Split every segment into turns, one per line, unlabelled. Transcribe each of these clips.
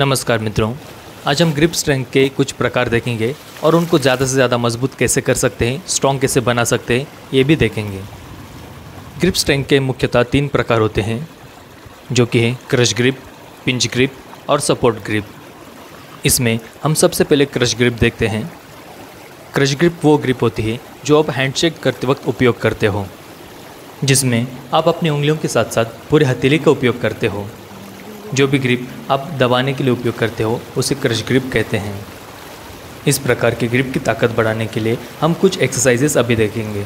नमस्कार मित्रों आज हम ग्रिप स्ट्रेंथ के कुछ प्रकार देखेंगे और उनको ज़्यादा से ज़्यादा मजबूत कैसे कर सकते हैं स्ट्रॉन्ग कैसे बना सकते हैं ये भी देखेंगे ग्रिप स्ट्रेंथ के मुख्यतः तीन प्रकार होते हैं जो कि हैं क्रश ग्रिप पिंच ग्रिप और सपोर्ट ग्रिप इसमें हम सबसे पहले क्रश ग्रिप देखते हैं क्रश ग्रिप वो ग्रिप होती है जो आप हैंडशेक करते वक्त उपयोग करते हो जिसमें आप अपनी उंगलियों के साथ साथ पूरे हथेली का उपयोग करते हो जो भी ग्रिप आप दबाने के लिए उपयोग करते हो उसे क्रश ग्रिप कहते हैं इस प्रकार की ग्रिप की ताकत बढ़ाने के लिए हम कुछ एक्सरसाइजेस अभी देखेंगे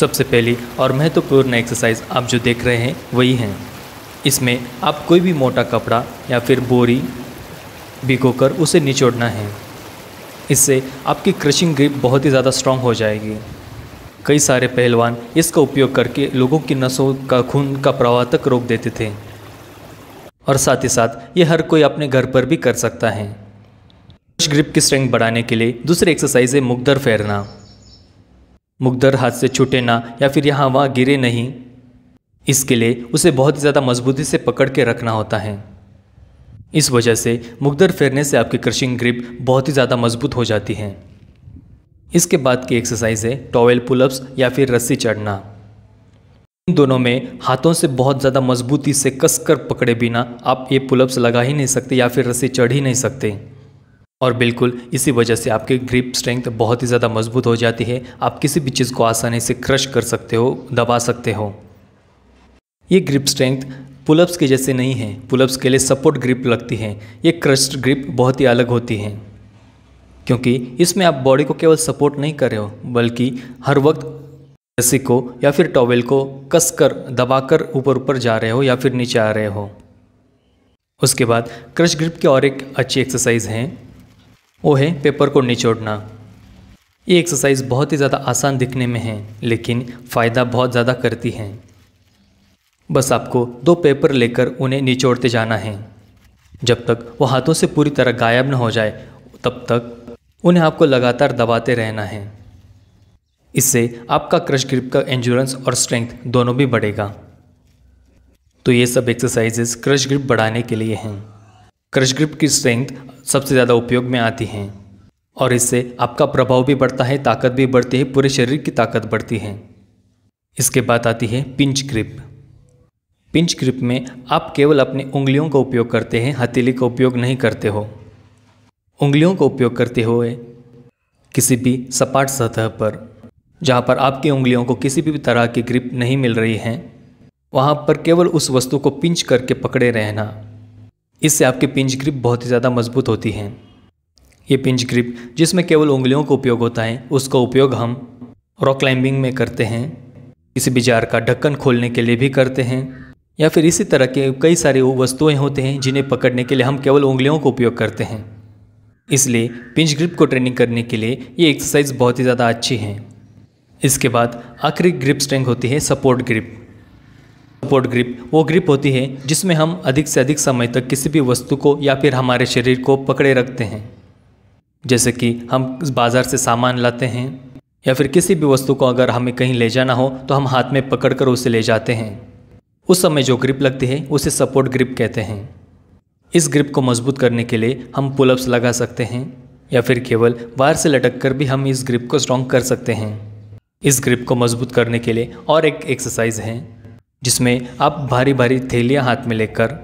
सबसे पहली और महत्वपूर्ण एक्सरसाइज आप जो देख रहे हैं वही हैं इसमें आप कोई भी मोटा कपड़ा या फिर बोरी भिगोकर उसे निचोड़ना है इससे आपकी क्रशिंग ग्रिप बहुत ही ज़्यादा स्ट्रॉन्ग हो जाएगी कई सारे पहलवान इसका उपयोग करके लोगों की नसों का खून का प्रवाह तक रोक देते थे और साथ ही साथ ये हर कोई अपने घर पर भी कर सकता है ग्रिप की स्ट्रेंथ बढ़ाने के लिए दूसरी एक्सरसाइज है मुकदर फेरना मुकदर हाथ से छूटे ना या फिर यहाँ वहाँ गिरे नहीं इसके लिए उसे बहुत ज़्यादा मजबूती से पकड़ के रखना होता है इस वजह से मुगदर फेरने से आपकी क्रशिंग ग्रिप बहुत ही ज़्यादा मजबूत हो जाती है इसके बाद की एक्सरसाइज है टॉवेल पुलअप्स या फिर रस्सी चढ़ना इन दोनों में हाथों से बहुत ज़्यादा मजबूती से कसकर पकड़े बिना आप ये पुलअप्स लगा ही नहीं सकते या फिर रस्सी चढ़ ही नहीं सकते और बिल्कुल इसी वजह से आपकी ग्रिप स्ट्रेंथ बहुत ही ज़्यादा मजबूत हो जाती है आप किसी भी चीज़ को आसानी से क्रश कर सकते हो दबा सकते हो ये ग्रिप स्ट्रेंथ पुलअप्स के जैसे नहीं है पुलअप्स के लिए सपोर्ट ग्रिप लगती है ये क्रश ग्रिप बहुत ही अलग होती है क्योंकि इसमें आप बॉडी को केवल सपोर्ट नहीं कर रहे हो बल्कि हर वक्त रस्सी को या फिर टॉवेल को कसकर दबाकर ऊपर ऊपर जा रहे हो या फिर नीचे आ रहे हो उसके बाद क्रश ग्रिप की और एक अच्छी एक्सरसाइज है वो है पेपर को निचोड़ना ये एक्सरसाइज बहुत ही ज़्यादा आसान दिखने में है लेकिन फ़ायदा बहुत ज़्यादा करती है बस आपको दो पेपर लेकर उन्हें निचोड़ते जाना है जब तक वो हाथों से पूरी तरह गायब न हो जाए तब तक उन्हें आपको लगातार दबाते रहना है इससे आपका क्रश ग्रिप का एंजोरेंस और स्ट्रेंथ दोनों भी बढ़ेगा तो ये सब एक्सरसाइजेज क्रश ग्रिप बढ़ाने के लिए हैं क्रश ग्रिप की स्ट्रेंथ सबसे ज़्यादा उपयोग में आती हैं और इससे आपका प्रभाव भी बढ़ता है ताकत भी बढ़ती है पूरे शरीर की ताकत बढ़ती है इसके बाद आती है पिंच ग्रिप पिंच ग्रिप में आप केवल अपनी उंगलियों का उपयोग करते हैं हथेली का उपयोग नहीं करते हो उंगलियों का उपयोग करते हुए किसी भी सपाट सतह पर जहाँ पर आपकी उंगलियों को किसी भी तरह की ग्रिप नहीं मिल रही है वहाँ पर केवल उस वस्तु को पिंच करके पकड़े रहना इससे आपकी पिंच ग्रिप बहुत ही ज़्यादा मजबूत होती है ये पिंच ग्रिप जिसमें केवल उंगलियों का उपयोग होता है उसका उपयोग हम रॉक क्लाइंबिंग में करते हैं किसी भी जार का ढक्कन खोलने के लिए भी करते हैं या फिर इसी तरह के कई सारे वस्तुएं होते हैं जिन्हें पकड़ने के लिए हम केवल उंगलियों का उपयोग करते हैं इसलिए पिंच ग्रिप को ट्रेनिंग करने के लिए ये एक्सरसाइज बहुत ही ज़्यादा अच्छी हैं इसके बाद आखिरी ग्रिप स्ट्रेंथ होती है सपोर्ट ग्रिप सपोर्ट ग्रिप वो ग्रिप होती है जिसमें हम अधिक से अधिक समय तक किसी भी वस्तु को या फिर हमारे शरीर को पकड़े रखते हैं जैसे कि हम बाज़ार से सामान लाते हैं या फिर किसी भी वस्तु को अगर हमें कहीं ले जाना हो तो हम हाथ में पकड़कर उसे ले जाते हैं उस समय जो ग्रिप लगती है उसे सपोर्ट ग्रिप कहते हैं इस ग्रिप को मजबूत करने के लिए हम पुलअप्स लगा सकते हैं या फिर केवल वायर से लटक कर भी हम इस ग्रिप को स्ट्रॉन्ग कर सकते हैं इस ग्रिप को मजबूत करने के लिए और एक एक्सरसाइज है जिसमें आप भारी भारी थैलियाँ हाथ में लेकर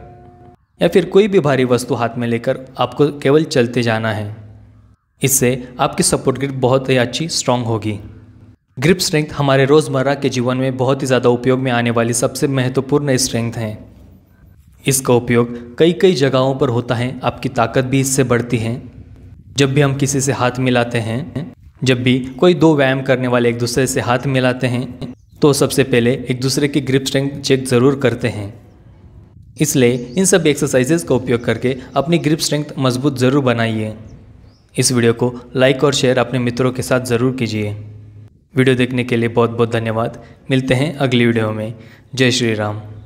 या फिर कोई भी भारी वस्तु हाथ में लेकर आपको केवल चलते जाना है इससे आपकी सपोर्ट ग्रिप बहुत ही अच्छी स्ट्रांग होगी ग्रिप स्ट्रेंथ हमारे रोज़मर्रा के जीवन में बहुत ही ज़्यादा उपयोग में आने वाली सबसे महत्वपूर्ण स्ट्रेंथ है इसका उपयोग कई कई जगहों पर होता है आपकी ताकत भी इससे बढ़ती है जब भी हम किसी से हाथ मिलाते हैं जब भी कोई दो व्यायाम करने वाले एक दूसरे से हाथ मिलाते हैं तो सबसे पहले एक दूसरे की ग्रिप स्ट्रेंथ चेक ज़रूर करते हैं इसलिए इन सब एक्सरसाइजेज का उपयोग करके अपनी ग्रिप स्ट्रेंथ मजबूत ज़रूर बनाइए इस वीडियो को लाइक और शेयर अपने मित्रों के साथ ज़रूर कीजिए वीडियो देखने के लिए बहुत बहुत धन्यवाद मिलते हैं अगली वीडियो में जय श्री राम